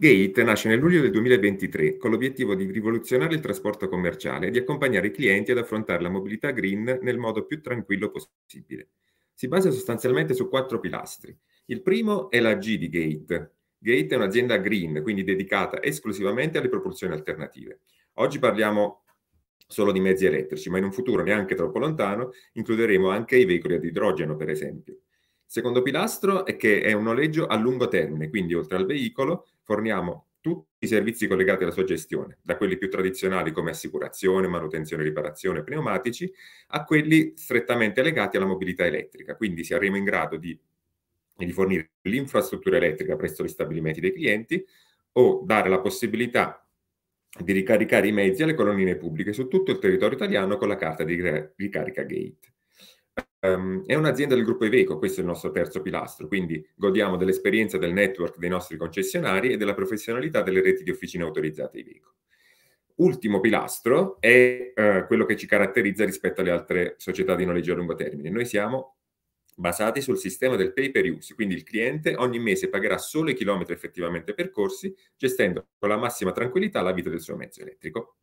Gate nasce nel luglio del 2023 con l'obiettivo di rivoluzionare il trasporto commerciale e di accompagnare i clienti ad affrontare la mobilità green nel modo più tranquillo possibile. Si basa sostanzialmente su quattro pilastri. Il primo è la G di Gate. Gate è un'azienda green, quindi dedicata esclusivamente alle propulsioni alternative. Oggi parliamo solo di mezzi elettrici, ma in un futuro neanche troppo lontano includeremo anche i veicoli ad idrogeno, per esempio. Secondo pilastro è che è un noleggio a lungo termine, quindi oltre al veicolo forniamo tutti i servizi collegati alla sua gestione, da quelli più tradizionali come assicurazione, manutenzione, riparazione, pneumatici, a quelli strettamente legati alla mobilità elettrica. Quindi saremo in grado di, di fornire l'infrastruttura elettrica presso gli stabilimenti dei clienti o dare la possibilità di ricaricare i mezzi alle colonnine pubbliche su tutto il territorio italiano con la carta di ricarica gate. Um, è un'azienda del gruppo Iveco, questo è il nostro terzo pilastro, quindi godiamo dell'esperienza del network dei nostri concessionari e della professionalità delle reti di officine autorizzate Iveco. Ultimo pilastro è uh, quello che ci caratterizza rispetto alle altre società di noleggio a lungo termine. Noi siamo basati sul sistema del pay per use, quindi il cliente ogni mese pagherà solo i chilometri effettivamente percorsi, gestendo con la massima tranquillità la vita del suo mezzo elettrico.